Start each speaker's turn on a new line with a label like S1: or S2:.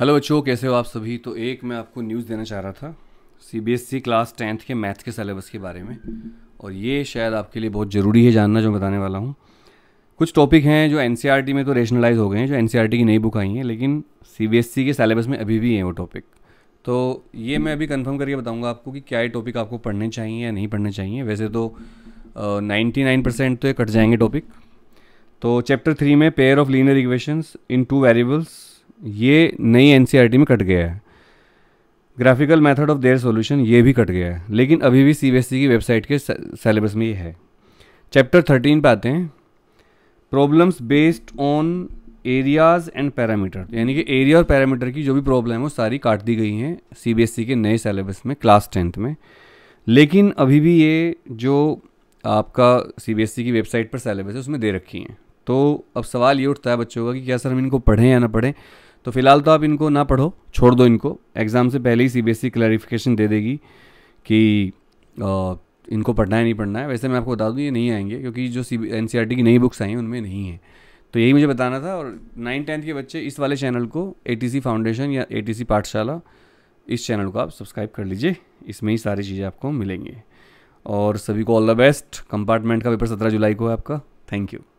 S1: hello बच्चों कैसे हो आप सभी तो एक मैं आपको न्यूज़ देना चाह रहा था सीबीएसई क्लास टेंथ के मैथ के सिलेबस के बारे में और ये शायद आपके लिए बहुत ज़रूरी है जानना जो बताने वाला हूँ कुछ टॉपिक हैं जो एन e में तो रेशनलाइज हो गए हैं जो एन e की नई बुक आई हैं लेकिन सी e के सिलेबस में अभी भी हैं वो टॉपिक तो ये मैं अभी कंफर्म करके बताऊँगा आपको कि क्या ये टॉपिक आपको पढ़ने चाहिए या नहीं पढ़ने चाहिए वैसे तो नाइन्टी नाइन परसेंट तो ये कट जाएंगे टॉपिक तो चैप्टर थ्री में pair of linear equations in two variables ये नई एन e में कट गया है graphical method of their solution ये भी कट गया है लेकिन अभी भी सी e की वेबसाइट के सेलेबस में ये है चैप्टर थर्टीन पे आते हैं problems based on areas and parameter यानी कि एरिया और पैरामीटर की जो भी प्रॉब्लम है वो सारी काट दी गई हैं सी e के नए सेलेबस में क्लास टेंथ में लेकिन अभी भी ये जो आपका सी की वेबसाइट पर सेलेबस है उसमें दे रखी हैं तो अब सवाल ये उठता है बच्चों का कि क्या सर हम इनको पढ़ें या ना पढ़ें तो फिलहाल तो आप इनको ना पढ़ो छोड़ दो इनको एग्ज़ाम से पहले ही सी बी एस क्लैरिफिकेशन दे देगी कि आ, इनको पढ़ना है नहीं पढ़ना है वैसे मैं आपको बता दूँ ये नहीं आएंगे क्योंकि जो C N C R T की नई बुक्स आई हैं उनमें नहीं है तो यही मुझे बताना था और नाइन टेंथ के बच्चे इस वाले चैनल को ए टी सी फाउंडेशन या ए टी सी पाठशाला इस चैनल को आप सब्सक्राइब कर लीजिए इसमें ही सारी चीज़ें आपको मिलेंगी और सभी को ऑल द बेस्ट कंपार्टमेंट का पेपर सत्रह जुलाई को है आपका थैंक यू